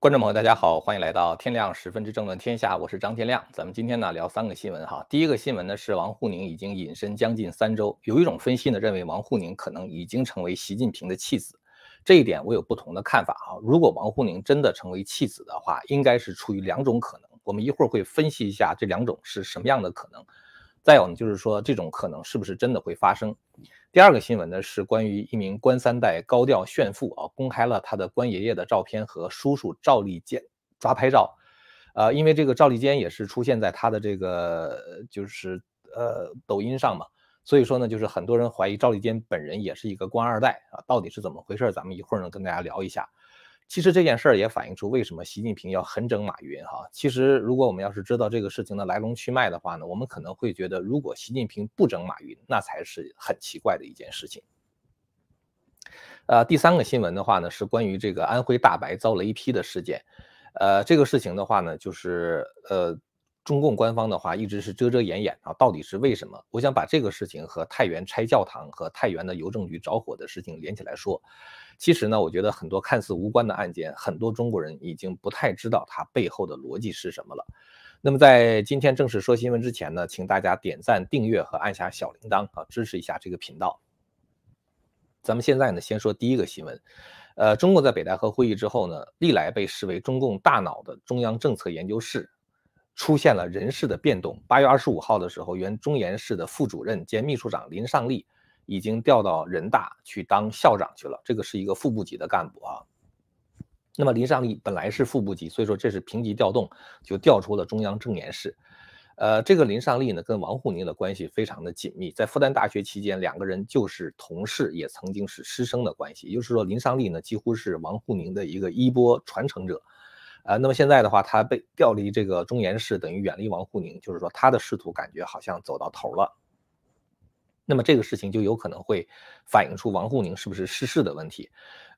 观众朋友，大家好，欢迎来到天亮十分之政论天下，我是张天亮。咱们今天呢聊三个新闻哈。第一个新闻呢是王沪宁已经隐身将近三周，有一种分析呢认为王沪宁可能已经成为习近平的弃子，这一点我有不同的看法哈。如果王沪宁真的成为弃子的话，应该是出于两种可能，我们一会儿会分析一下这两种是什么样的可能。再有呢，就是说这种可能是不是真的会发生？第二个新闻呢，是关于一名官三代高调炫富啊，公开了他的官爷爷的照片和叔叔赵立坚抓拍照，呃，因为这个赵立坚也是出现在他的这个就是呃抖音上嘛，所以说呢，就是很多人怀疑赵立坚本人也是一个官二代啊，到底是怎么回事？咱们一会儿呢跟大家聊一下。其实这件事儿也反映出为什么习近平要狠整马云哈。其实如果我们要是知道这个事情的来龙去脉的话呢，我们可能会觉得，如果习近平不整马云，那才是很奇怪的一件事情。呃，第三个新闻的话呢，是关于这个安徽大白遭雷劈的事件。呃，这个事情的话呢，就是呃。中共官方的话一直是遮遮掩掩啊，到底是为什么？我想把这个事情和太原拆教堂和太原的邮政局着火的事情连起来说。其实呢，我觉得很多看似无关的案件，很多中国人已经不太知道它背后的逻辑是什么了。那么在今天正式说新闻之前呢，请大家点赞、订阅和按下小铃铛啊，支持一下这个频道。咱们现在呢，先说第一个新闻。呃，中共在北戴河会议之后呢，历来被视为中共大脑的中央政策研究室。出现了人事的变动。八月二十五号的时候，原中研室的副主任兼秘书长林尚立已经调到人大去当校长去了。这个是一个副部级的干部啊。那么林尚立本来是副部级，所以说这是平级调动，就调出了中央政研室。呃，这个林尚立呢，跟王沪宁的关系非常的紧密。在复旦大学期间，两个人就是同事，也曾经是师生的关系。也就是说，林尚立呢，几乎是王沪宁的一个衣钵传承者。呃，那么现在的话，他被调离这个中研室，等于远离王沪宁，就是说他的仕途感觉好像走到头了。那么这个事情就有可能会反映出王沪宁是不是失势的问题。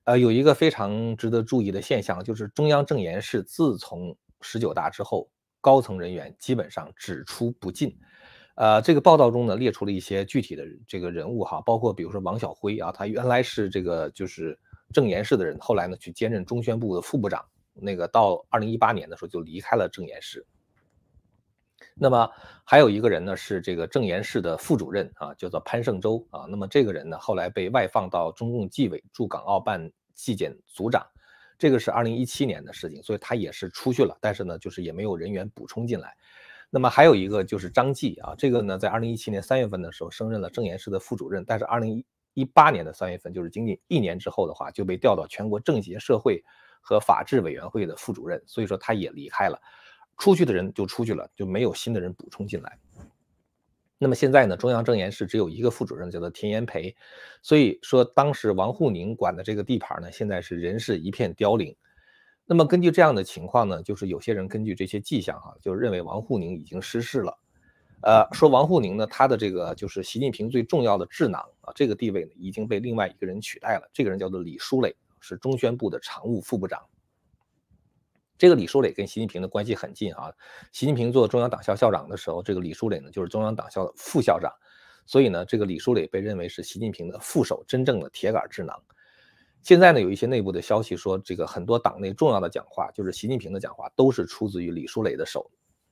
呃，有一个非常值得注意的现象，就是中央政研室自从十九大之后，高层人员基本上只出不进。呃，这个报道中呢列出了一些具体的这个人物哈，包括比如说王晓辉啊，他原来是这个就是政研室的人，后来呢去兼任中宣部的副部长。那个到二零一八年的时候就离开了正研室。那么还有一个人呢，是这个正研室的副主任啊，叫做潘胜洲啊。那么这个人呢，后来被外放到中共纪委驻港澳办纪检组长，这个是二零一七年的事情，所以他也是出去了。但是呢，就是也没有人员补充进来。那么还有一个就是张继啊，这个呢，在二零一七年三月份的时候升任了正研室的副主任，但是二零一八年的三月份，就是仅仅一年之后的话，就被调到全国政协社会。和法制委员会的副主任，所以说他也离开了，出去的人就出去了，就没有新的人补充进来。那么现在呢，中央政研室只有一个副主任，叫做田延培，所以说当时王沪宁管的这个地盘呢，现在是人是一片凋零。那么根据这样的情况呢，就是有些人根据这些迹象哈，就认为王沪宁已经失势了。呃，说王沪宁呢，他的这个就是习近平最重要的智囊啊，这个地位呢已经被另外一个人取代了，这个人叫做李书磊。是中宣部的常务副部长。这个李书磊跟习近平的关系很近啊。习近平做中央党校校长的时候，这个李书磊呢就是中央党校的副校长，所以呢，这个李书磊被认为是习近平的副手，真正的铁杆智囊。现在呢，有一些内部的消息说，这个很多党内重要的讲话，就是习近平的讲话，都是出自于李书磊的手。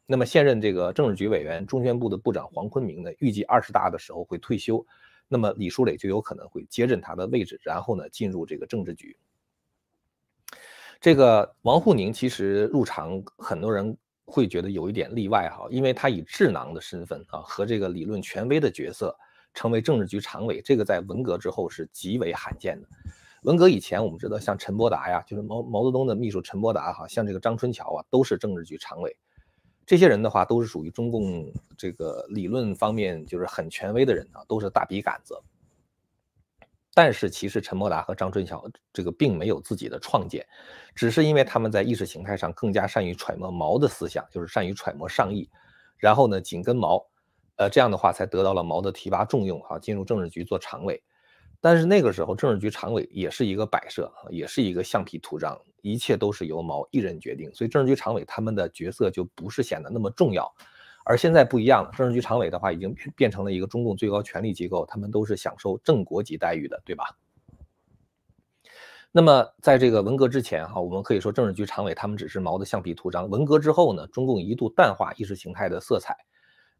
那么，现任这个政治局委员、中宣部的部长黄坤明呢，预计二十大的时候会退休。那么李书磊就有可能会接任他的位置，然后呢进入这个政治局。这个王沪宁其实入场，很多人会觉得有一点例外哈，因为他以智囊的身份啊和这个理论权威的角色成为政治局常委，这个在文革之后是极为罕见的。文革以前，我们知道像陈伯达呀，就是毛毛泽东的秘书陈伯达哈，像这个张春桥啊，都是政治局常委。这些人的话都是属于中共这个理论方面就是很权威的人啊，都是大笔杆子。但是其实陈伯达和张春桥这个并没有自己的创建，只是因为他们在意识形态上更加善于揣摩毛的思想，就是善于揣摩上意，然后呢紧跟毛，呃这样的话才得到了毛的提拔重用哈，进入政治局做常委。但是那个时候，政治局常委也是一个摆设，也是一个橡皮图章，一切都是由毛一人决定，所以政治局常委他们的角色就不是显得那么重要。而现在不一样了，政治局常委的话已经变成了一个中共最高权力机构，他们都是享受正国级待遇的，对吧？那么在这个文革之前，哈，我们可以说政治局常委他们只是毛的橡皮图章。文革之后呢，中共一度淡化意识形态的色彩，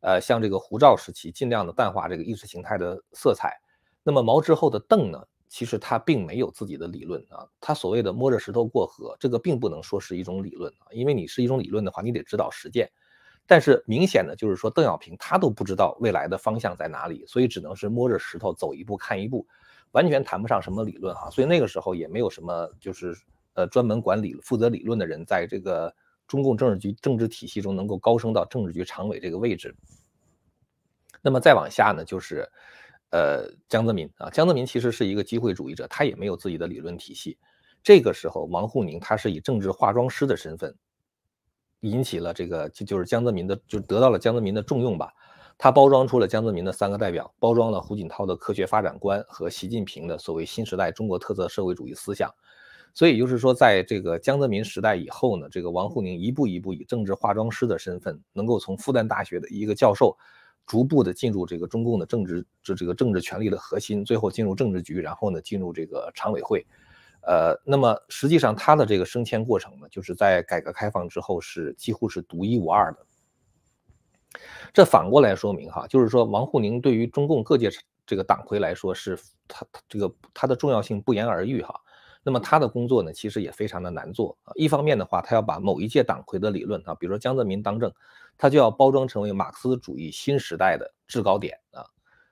呃，像这个胡赵时期，尽量的淡化这个意识形态的色彩。那么毛之后的邓呢，其实他并没有自己的理论啊，他所谓的摸着石头过河，这个并不能说是一种理论啊，因为你是一种理论的话，你得指导实践，但是明显的就是说邓小平他都不知道未来的方向在哪里，所以只能是摸着石头走一步看一步，完全谈不上什么理论哈，所以那个时候也没有什么就是呃专门管理负责理论的人，在这个中共政治局政治体系中能够高升到政治局常委这个位置。那么再往下呢，就是。呃，江泽民啊，江泽民其实是一个机会主义者，他也没有自己的理论体系。这个时候，王沪宁他是以政治化妆师的身份，引起了这个就就是江泽民的，就得到了江泽民的重用吧。他包装出了江泽民的三个代表，包装了胡锦涛的科学发展观和习近平的所谓新时代中国特色社会主义思想。所以就是说，在这个江泽民时代以后呢，这个王沪宁一步一步以政治化妆师的身份，能够从复旦大学的一个教授。逐步的进入这个中共的政治这这个政治权力的核心，最后进入政治局，然后呢进入这个常委会，呃，那么实际上他的这个升迁过程呢，就是在改革开放之后是几乎是独一无二的。这反过来说明哈，就是说王沪宁对于中共各界这个党魁来说是他这个他的重要性不言而喻哈。那么他的工作呢，其实也非常的难做啊。一方面的话，他要把某一届党魁的理论啊，比如说江泽民当政，他就要包装成为马克思主义新时代的制高点啊。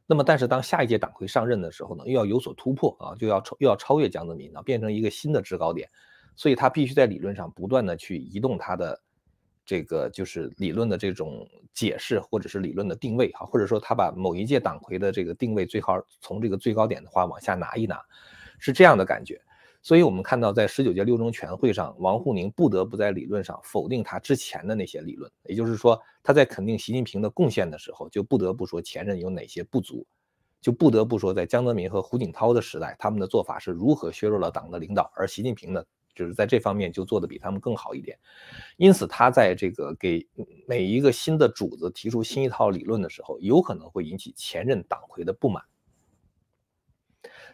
那么，但是当下一届党魁上任的时候呢，又要有所突破啊，就要超又要超越江泽民啊，变成一个新的制高点。所以他必须在理论上不断的去移动他的这个就是理论的这种解释或者是理论的定位哈，或者说他把某一届党魁的这个定位最好从这个最高点的话往下拿一拿，是这样的感觉。所以，我们看到，在十九届六中全会上，王沪宁不得不在理论上否定他之前的那些理论。也就是说，他在肯定习近平的贡献的时候，就不得不说前任有哪些不足，就不得不说在江泽民和胡锦涛的时代，他们的做法是如何削弱了党的领导，而习近平呢，就是在这方面就做得比他们更好一点。因此，他在这个给每一个新的主子提出新一套理论的时候，有可能会引起前任党魁的不满。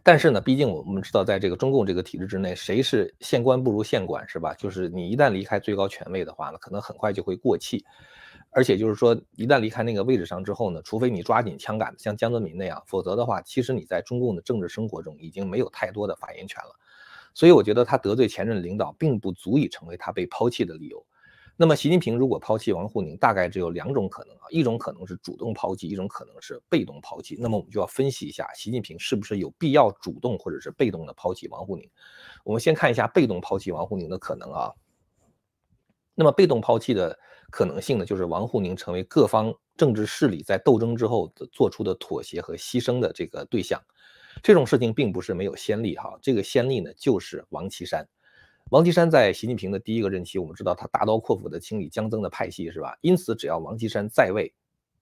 但是呢，毕竟我们知道，在这个中共这个体制之内，谁是县官不如县管是吧？就是你一旦离开最高权位的话呢，可能很快就会过气。而且就是说，一旦离开那个位置上之后呢，除非你抓紧枪杆，子，像江泽民那样，否则的话，其实你在中共的政治生活中已经没有太多的发言权了。所以我觉得他得罪前任领导，并不足以成为他被抛弃的理由。那么，习近平如果抛弃王沪宁，大概只有两种可能啊，一种可能是主动抛弃，一种可能是被动抛弃。那么，我们就要分析一下，习近平是不是有必要主动或者是被动的抛弃王沪宁？我们先看一下被动抛弃王沪宁的可能啊。那么，被动抛弃的可能性呢，就是王沪宁成为各方政治势力在斗争之后做出的妥协和牺牲的这个对象。这种事情并不是没有先例哈，这个先例呢，就是王岐山。王岐山在习近平的第一个任期，我们知道他大刀阔斧地清理江增的派系，是吧？因此，只要王岐山在位，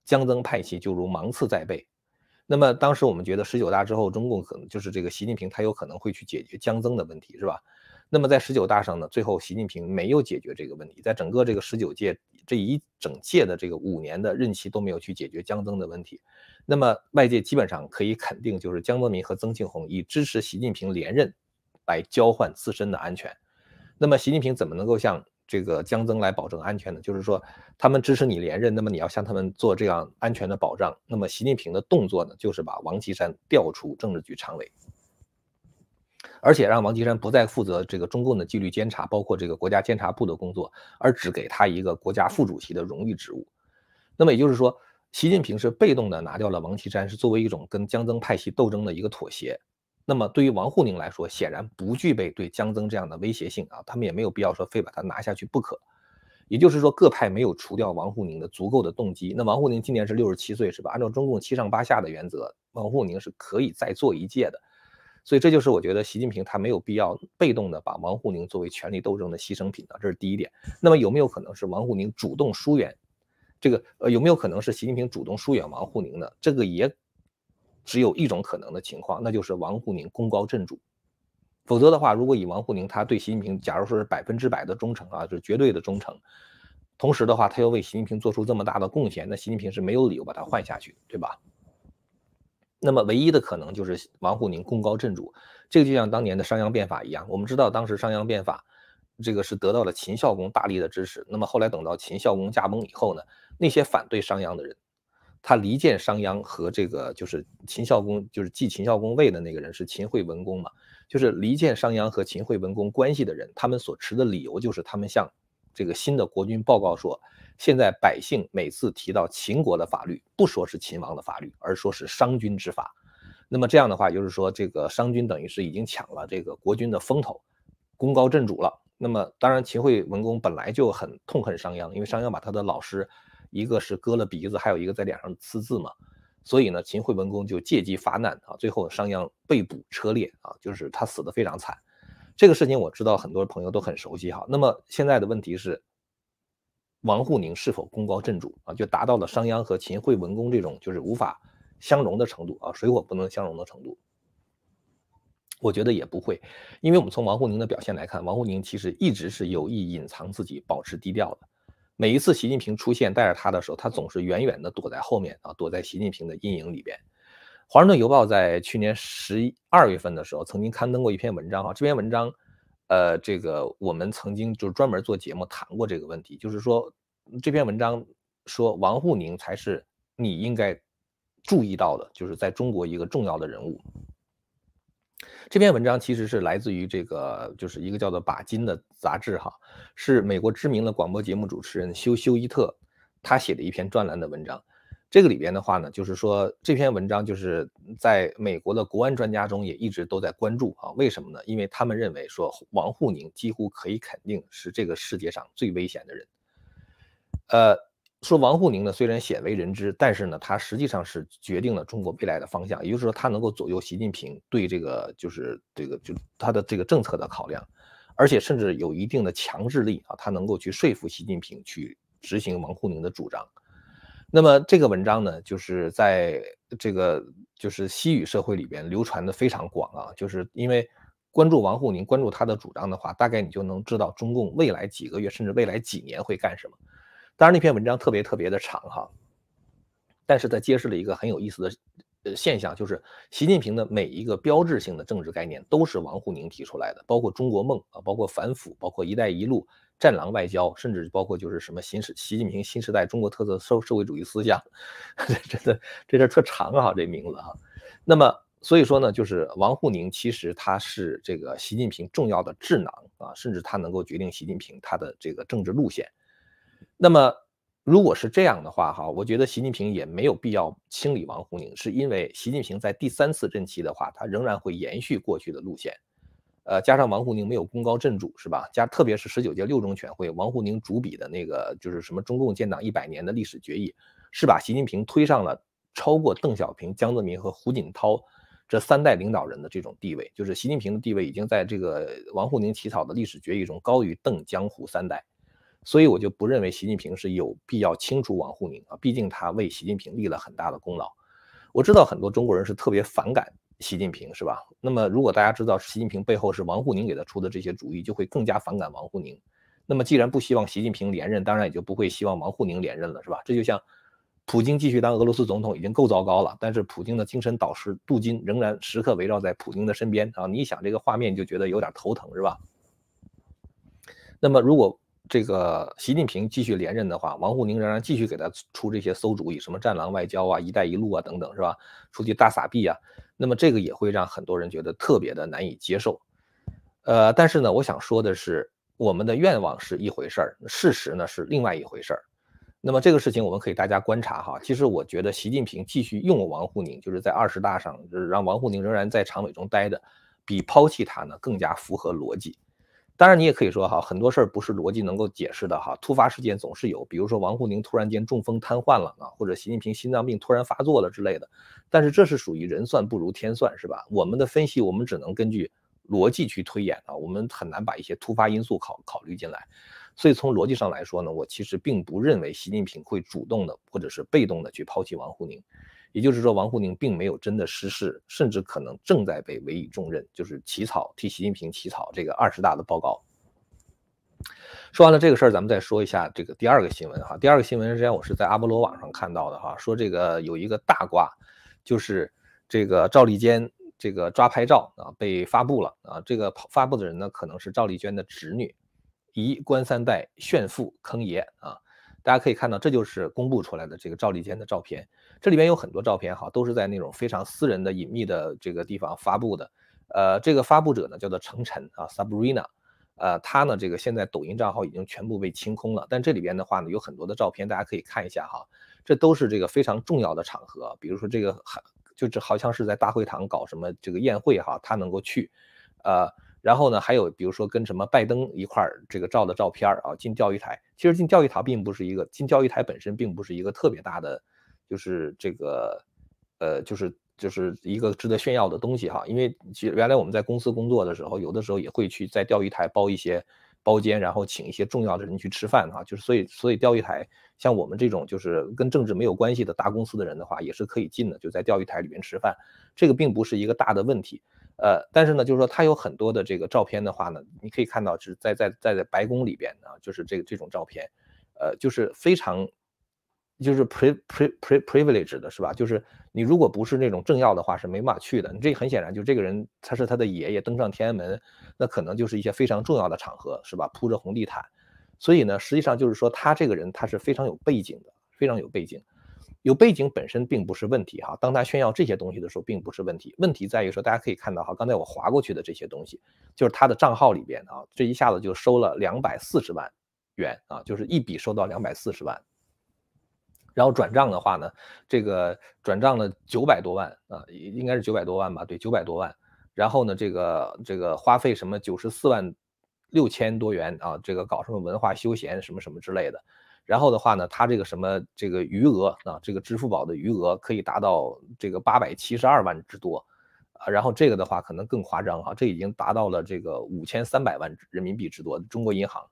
江增派系就如芒刺在背。那么，当时我们觉得十九大之后，中共可能就是这个习近平，他有可能会去解决江增的问题，是吧？那么，在十九大上呢，最后习近平没有解决这个问题，在整个这个十九届这一整届的这个五年的任期都没有去解决江增的问题。那么，外界基本上可以肯定，就是江泽民和曾庆红以支持习近平连任来交换自身的安全。那么习近平怎么能够向这个江增来保证安全呢？就是说，他们支持你连任，那么你要向他们做这样安全的保障。那么习近平的动作呢，就是把王岐山调出政治局常委，而且让王岐山不再负责这个中共的纪律监察，包括这个国家监察部的工作，而只给他一个国家副主席的荣誉职务。那么也就是说，习近平是被动的拿掉了王岐山，是作为一种跟江增派系斗争的一个妥协。那么对于王沪宁来说，显然不具备对江增这样的威胁性啊，他们也没有必要说非把他拿下去不可。也就是说，各派没有除掉王沪宁的足够的动机。那王沪宁今年是六十七岁，是吧？按照中共七上八下的原则，王沪宁是可以再做一届的。所以这就是我觉得习近平他没有必要被动的把王沪宁作为权力斗争的牺牲品的，这是第一点。那么有没有可能是王沪宁主动疏远？这个呃有没有可能是习近平主动疏远王沪宁呢？这个也。只有一种可能的情况，那就是王沪宁功高震主。否则的话，如果以王沪宁他对习近平，假如说是百分之百的忠诚啊，就是绝对的忠诚，同时的话，他又为习近平做出这么大的贡献，那习近平是没有理由把他换下去，对吧？那么唯一的可能就是王沪宁功高震主。这个就像当年的商鞅变法一样，我们知道当时商鞅变法，这个是得到了秦孝公大力的支持。那么后来等到秦孝公驾崩以后呢，那些反对商鞅的人。他离间商鞅和这个就是秦孝公，就是继秦孝公位的那个人是秦惠文公嘛，就是离间商鞅和秦惠文公关系的人。他们所持的理由就是，他们向这个新的国君报告说，现在百姓每次提到秦国的法律，不说是秦王的法律，而说是商君之法。那么这样的话，就是说这个商君等于是已经抢了这个国君的风头，功高震主了。那么当然，秦惠文公本来就很痛恨商鞅，因为商鞅把他的老师。一个是割了鼻子，还有一个在脸上刺字嘛，所以呢，秦惠文公就借机发难啊，最后商鞅被捕车裂啊，就是他死的非常惨。这个事情我知道，很多朋友都很熟悉哈。那么现在的问题是，王沪宁是否功高震主啊？就达到了商鞅和秦惠文公这种就是无法相容的程度啊，水火不能相容的程度。我觉得也不会，因为我们从王沪宁的表现来看，王沪宁其实一直是有意隐藏自己，保持低调的。每一次习近平出现带着他的时候，他总是远远地躲在后面啊，躲在习近平的阴影里边。华盛顿邮报在去年十二月份的时候曾经刊登过一篇文章啊，这篇文章，呃，这个我们曾经就是专门做节目谈过这个问题，就是说这篇文章说王沪宁才是你应该注意到的，就是在中国一个重要的人物。这篇文章其实是来自于这个，就是一个叫做《把金》的杂志，哈，是美国知名的广播节目主持人休休伊特，他写的一篇专栏的文章。这个里边的话呢，就是说这篇文章就是在美国的国安专家中也一直都在关注啊。为什么呢？因为他们认为说王沪宁几乎可以肯定是这个世界上最危险的人，呃。说王沪宁呢，虽然鲜为人知，但是呢，他实际上是决定了中国未来的方向。也就是说，他能够左右习近平对这个就是这个就他的这个政策的考量，而且甚至有一定的强制力啊，他能够去说服习近平去执行王沪宁的主张。那么这个文章呢，就是在这个就是西语社会里边流传的非常广啊，就是因为关注王沪宁，关注他的主张的话，大概你就能知道中共未来几个月甚至未来几年会干什么。当然，那篇文章特别特别的长哈，但是它揭示了一个很有意思的，呃现象，就是习近平的每一个标志性的政治概念都是王沪宁提出来的，包括中国梦啊，包括反腐，包括“一带一路”、战狼外交，甚至包括就是什么新时习近平新时代中国特色社社会主义思想，真的这这特长啊，这名字啊。那么，所以说呢，就是王沪宁其实他是这个习近平重要的智囊啊，甚至他能够决定习近平他的这个政治路线。那么，如果是这样的话，哈，我觉得习近平也没有必要清理王沪宁，是因为习近平在第三次任期的话，他仍然会延续过去的路线，呃，加上王沪宁没有功高震主，是吧？加特别是十九届六中全会，王沪宁主笔的那个就是什么中共建党一百年的历史决议，是把习近平推上了超过邓小平、江泽民和胡锦涛这三代领导人的这种地位，就是习近平的地位已经在这个王沪宁起草的历史决议中高于邓江胡三代。所以我就不认为习近平是有必要清除王沪宁啊，毕竟他为习近平立了很大的功劳。我知道很多中国人是特别反感习近平，是吧？那么如果大家知道习近平背后是王沪宁给他出的这些主意，就会更加反感王沪宁。那么既然不希望习近平连任，当然也就不会希望王沪宁连任了，是吧？这就像普京继续当俄罗斯总统已经够糟糕了，但是普京的精神导师杜金仍然时刻围绕在普京的身边啊！你想这个画面就觉得有点头疼，是吧？那么如果。这个习近平继续连任的话，王沪宁仍然继续给他出这些馊主意，什么战狼外交啊、一带一路啊等等，是吧？出去大撒币啊，那么这个也会让很多人觉得特别的难以接受。呃，但是呢，我想说的是，我们的愿望是一回事儿，事实呢是另外一回事儿。那么这个事情我们可以大家观察哈。其实我觉得，习近平继续用王沪宁，就是在二十大上，让王沪宁仍然在常委中待着，比抛弃他呢更加符合逻辑。当然，你也可以说哈，很多事儿不是逻辑能够解释的哈。突发事件总是有，比如说王沪宁突然间中风瘫痪了啊，或者习近平心脏病突然发作了之类的。但是这是属于人算不如天算，是吧？我们的分析我们只能根据逻辑去推演啊，我们很难把一些突发因素考考虑进来。所以从逻辑上来说呢，我其实并不认为习近平会主动的或者是被动的去抛弃王沪宁。也就是说，王沪宁并没有真的失势，甚至可能正在被委以重任，就是起草替习近平起草这个二十大的报告。说完了这个事儿，咱们再说一下这个第二个新闻哈。第二个新闻实际上我是在阿波罗网上看到的哈，说这个有一个大瓜，就是这个赵立坚这个抓拍照啊被发布了啊，这个发布的人呢可能是赵丽娟的侄女，一官三代炫富坑爷啊。大家可以看到，这就是公布出来的这个赵立坚的照片。这里边有很多照片，哈，都是在那种非常私人的、隐秘的这个地方发布的。呃，这个发布者呢叫做程晨啊，Sabrina，呃，他呢这个现在抖音账号已经全部被清空了。但这里边的话呢，有很多的照片，大家可以看一下哈。这都是这个非常重要的场合，比如说这个还就这好像是在大会堂搞什么这个宴会哈，他能够去，呃。然后呢，还有比如说跟什么拜登一块儿这个照的照片儿啊，进钓鱼台。其实进钓鱼台并不是一个，进钓鱼台本身并不是一个特别大的，就是这个，呃，就是就是一个值得炫耀的东西哈。因为其实原来我们在公司工作的时候，有的时候也会去在钓鱼台包一些包间，然后请一些重要的人去吃饭啊。就是所以，所以钓鱼台像我们这种就是跟政治没有关系的大公司的人的话，也是可以进的，就在钓鱼台里面吃饭，这个并不是一个大的问题。呃，但是呢，就是说他有很多的这个照片的话呢，你可以看到是在在在在白宫里边呢，就是这个这种照片，呃，就是非常，就是 pre pre pre p r i v i l e g e 的是吧？就是你如果不是那种政要的话，是没法去的。你这很显然，就这个人他是他的爷爷登上天安门，那可能就是一些非常重要的场合是吧？铺着红地毯，所以呢，实际上就是说他这个人他是非常有背景的，非常有背景有背景本身并不是问题哈，当他炫耀这些东西的时候并不是问题。问题在于说，大家可以看到哈，刚才我划过去的这些东西，就是他的账号里边啊，这一下子就收了两百四十万元啊，就是一笔收到两百四十万。然后转账的话呢，这个转账了九百多万啊，应该是九百多万吧？对，九百多万。然后呢，这个这个花费什么九十四万六千多元啊，这个搞什么文化休闲什么什么之类的。然后的话呢，他这个什么这个余额啊，这个支付宝的余额可以达到这个八百七十二万之多，啊，然后这个的话可能更夸张啊，这已经达到了这个五千三百万人民币之多，中国银行。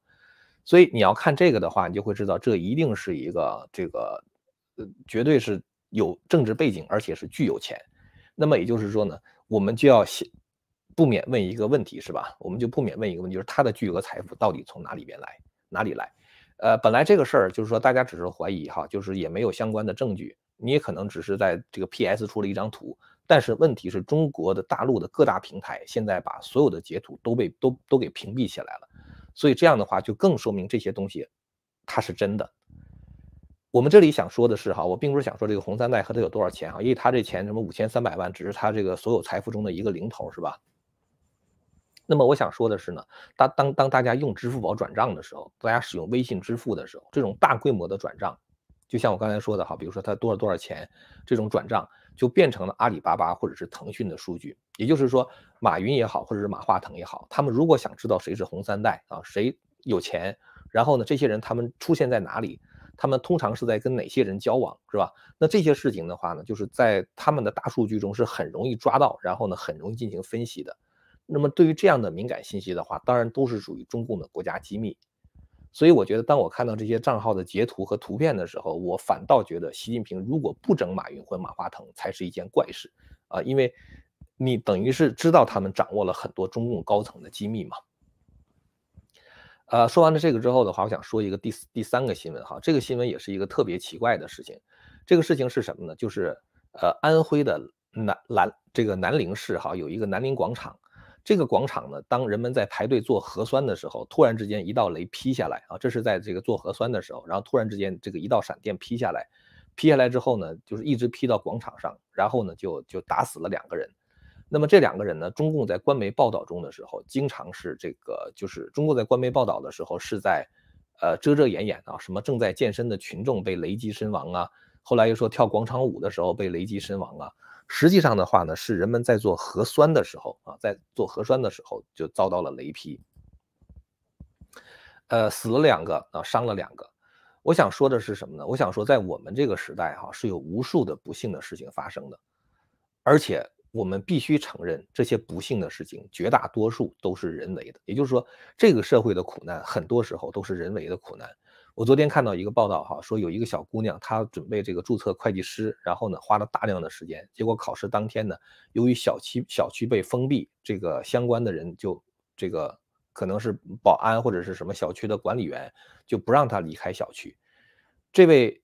所以你要看这个的话，你就会知道这一定是一个这个，呃，绝对是有政治背景，而且是巨有钱。那么也就是说呢，我们就要不免问一个问题，是吧？我们就不免问一个问题，就是他的巨额财富到底从哪里边来？哪里来？呃，本来这个事儿就是说，大家只是怀疑哈，就是也没有相关的证据，你也可能只是在这个 P S 出了一张图，但是问题是中国的大陆的各大平台现在把所有的截图都被都都给屏蔽起来了，所以这样的话就更说明这些东西它是真的。我们这里想说的是哈，我并不是想说这个红三代和他有多少钱哈，因为他这钱什么五千三百万，只是他这个所有财富中的一个零头是吧？那么我想说的是呢，当当当大家用支付宝转账的时候，大家使用微信支付的时候，这种大规模的转账，就像我刚才说的哈，比如说他多少多少钱，这种转账就变成了阿里巴巴或者是腾讯的数据。也就是说，马云也好，或者是马化腾也好，他们如果想知道谁是红三代啊，谁有钱，然后呢，这些人他们出现在哪里，他们通常是在跟哪些人交往，是吧？那这些事情的话呢，就是在他们的大数据中是很容易抓到，然后呢，很容易进行分析的。那么对于这样的敏感信息的话，当然都是属于中共的国家机密，所以我觉得当我看到这些账号的截图和图片的时候，我反倒觉得习近平如果不整马云或马化腾才是一件怪事啊，因为你等于是知道他们掌握了很多中共高层的机密嘛。呃，说完了这个之后的话，我想说一个第第三个新闻哈，这个新闻也是一个特别奇怪的事情，这个事情是什么呢？就是呃安徽的南兰这个南陵市哈有一个南陵广场。这个广场呢，当人们在排队做核酸的时候，突然之间一道雷劈下来啊！这是在这个做核酸的时候，然后突然之间这个一道闪电劈下来，劈下来之后呢，就是一直劈到广场上，然后呢就就打死了两个人。那么这两个人呢，中共在官媒报道中的时候，经常是这个就是中共在官媒报道的时候是在，呃遮遮掩掩啊，什么正在健身的群众被雷击身亡啊，后来又说跳广场舞的时候被雷击身亡啊。实际上的话呢，是人们在做核酸的时候啊，在做核酸的时候就遭到了雷劈，呃，死了两个啊，伤了两个。我想说的是什么呢？我想说，在我们这个时代哈，是有无数的不幸的事情发生的，而且我们必须承认，这些不幸的事情绝大多数都是人为的，也就是说，这个社会的苦难很多时候都是人为的苦难。我昨天看到一个报道，哈，说有一个小姑娘，她准备这个注册会计师，然后呢，花了大量的时间，结果考试当天呢，由于小区小区被封闭，这个相关的人就这个可能是保安或者是什么小区的管理员，就不让她离开小区。这位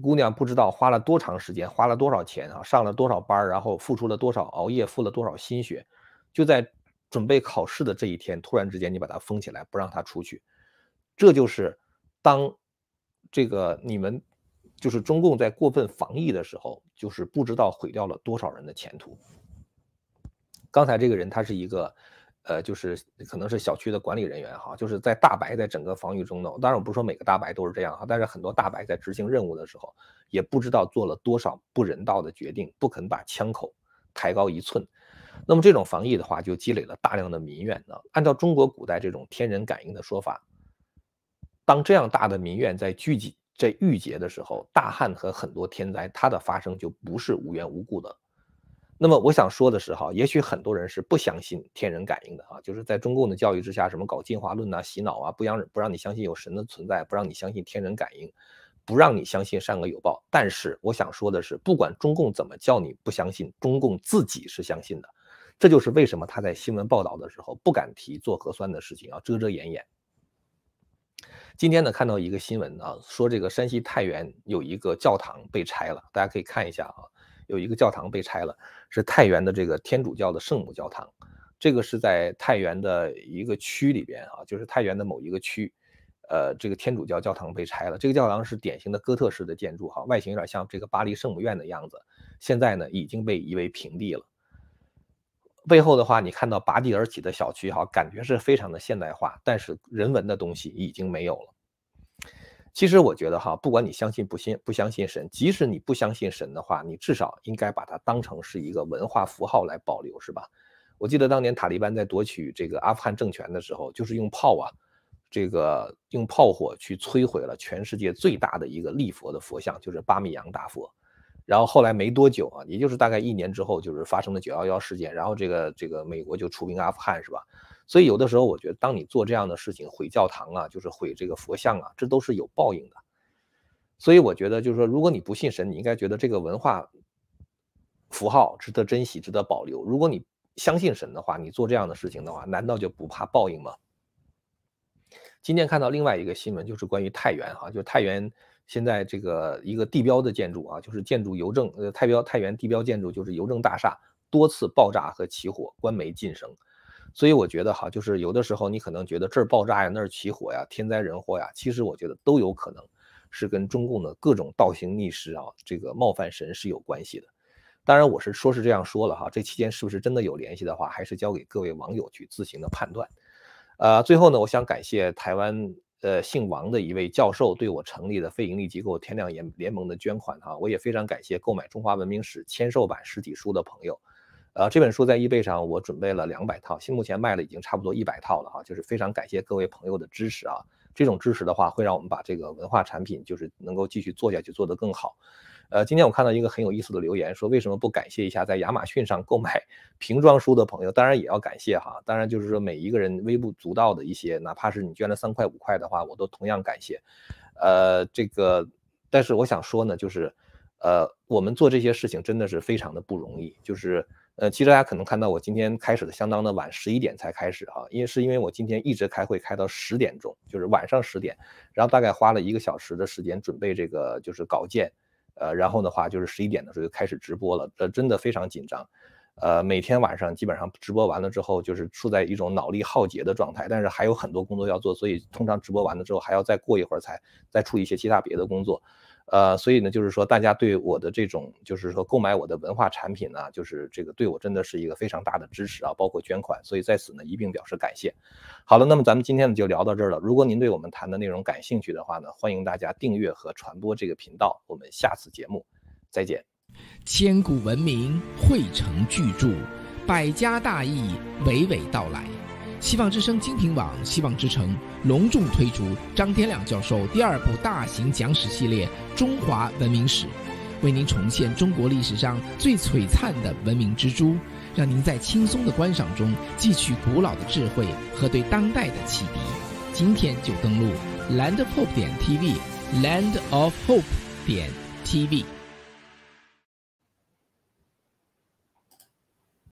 姑娘不知道花了多长时间，花了多少钱啊，上了多少班，然后付出了多少熬夜，付了多少心血，就在准备考试的这一天，突然之间你把她封起来，不让她出去，这就是。当这个你们就是中共在过分防疫的时候，就是不知道毁掉了多少人的前途。刚才这个人他是一个，呃，就是可能是小区的管理人员哈，就是在大白在整个防御中呢，当然我不是说每个大白都是这样哈，但是很多大白在执行任务的时候，也不知道做了多少不人道的决定，不肯把枪口抬高一寸。那么这种防疫的话，就积累了大量的民怨呢。按照中国古代这种天人感应的说法。当这样大的民怨在聚集在郁结的时候，大旱和很多天灾它的发生就不是无缘无故的。那么我想说的是哈，也许很多人是不相信天人感应的啊，就是在中共的教育之下，什么搞进化论呐、洗脑啊，不让不让你相信有神的存在，不让你相信天人感应，不让你相信善恶有报。但是我想说的是，不管中共怎么叫你不相信，中共自己是相信的。这就是为什么他在新闻报道的时候不敢提做核酸的事情啊，遮遮掩掩。今天呢，看到一个新闻啊，说这个山西太原有一个教堂被拆了，大家可以看一下啊，有一个教堂被拆了，是太原的这个天主教的圣母教堂，这个是在太原的一个区里边啊，就是太原的某一个区，呃，这个天主教教堂被拆了，这个教堂是典型的哥特式的建筑哈，外形有点像这个巴黎圣母院的样子，现在呢已经被夷为平地了。背后的话，你看到拔地而起的小区哈，感觉是非常的现代化，但是人文的东西已经没有了。其实我觉得哈，不管你相信不信不相信神，即使你不相信神的话，你至少应该把它当成是一个文化符号来保留，是吧？我记得当年塔利班在夺取这个阿富汗政权的时候，就是用炮啊，这个用炮火去摧毁了全世界最大的一个立佛的佛像，就是巴米扬大佛。然后后来没多久啊，也就是大概一年之后，就是发生了九幺幺事件，然后这个这个美国就出兵阿富汗，是吧？所以有的时候我觉得，当你做这样的事情，毁教堂啊，就是毁这个佛像啊，这都是有报应的。所以我觉得，就是说，如果你不信神，你应该觉得这个文化符号值得珍惜，值得保留。如果你相信神的话，你做这样的事情的话，难道就不怕报应吗？今天看到另外一个新闻，就是关于太原哈，就太原。现在这个一个地标的建筑啊，就是建筑邮政呃，太标太原地标建筑就是邮政大厦，多次爆炸和起火，官媒噤声。所以我觉得哈，就是有的时候你可能觉得这儿爆炸呀，那儿起火呀，天灾人祸呀，其实我觉得都有可能是跟中共的各种倒行逆施啊，这个冒犯神是有关系的。当然我是说是这样说了哈，这期间是不是真的有联系的话，还是交给各位网友去自行的判断。呃，最后呢，我想感谢台湾。呃，姓王的一位教授对我成立的非营利机构天亮联联盟的捐款，哈，我也非常感谢购买《中华文明史》签售版实体书的朋友。呃，这本书在易贝上我准备了两百套，现目前卖了已经差不多一百套了，哈，就是非常感谢各位朋友的支持啊。这种支持的话，会让我们把这个文化产品就是能够继续做下去，做得更好。呃，今天我看到一个很有意思的留言，说为什么不感谢一下在亚马逊上购买瓶 装书的朋友？当然也要感谢哈，当然就是说每一个人微不足道的一些，哪怕是你捐了三块五块的话，我都同样感谢。呃，这个，但是我想说呢，就是，呃，我们做这些事情真的是非常的不容易。就是，呃，其实大家可能看到我今天开始的相当的晚，十一点才开始哈，因为是因为我今天一直开会开到十点钟，就是晚上十点，然后大概花了一个小时的时间准备这个就是稿件。呃，然后的话就是十一点的时候就开始直播了，呃，真的非常紧张，呃，每天晚上基本上直播完了之后，就是处在一种脑力耗竭的状态，但是还有很多工作要做，所以通常直播完了之后还要再过一会儿才再处理一些其他别的工作。呃，所以呢，就是说，大家对我的这种，就是说，购买我的文化产品呢，就是这个对我真的是一个非常大的支持啊，包括捐款，所以在此呢一并表示感谢。好了，那么咱们今天呢就聊到这儿了。如果您对我们谈的内容感兴趣的话呢，欢迎大家订阅和传播这个频道。我们下次节目再见。千古文明汇成巨著，百家大义娓娓道来。希望之声精品网、希望之城隆重推出张天亮教授第二部大型讲史系列《中华文明史》，为您重现中国历史上最璀璨的文明之珠，让您在轻松的观赏中汲取古老的智慧和对当代的启迪。今天就登录 landhope 点 tv，land of hope 点 tv。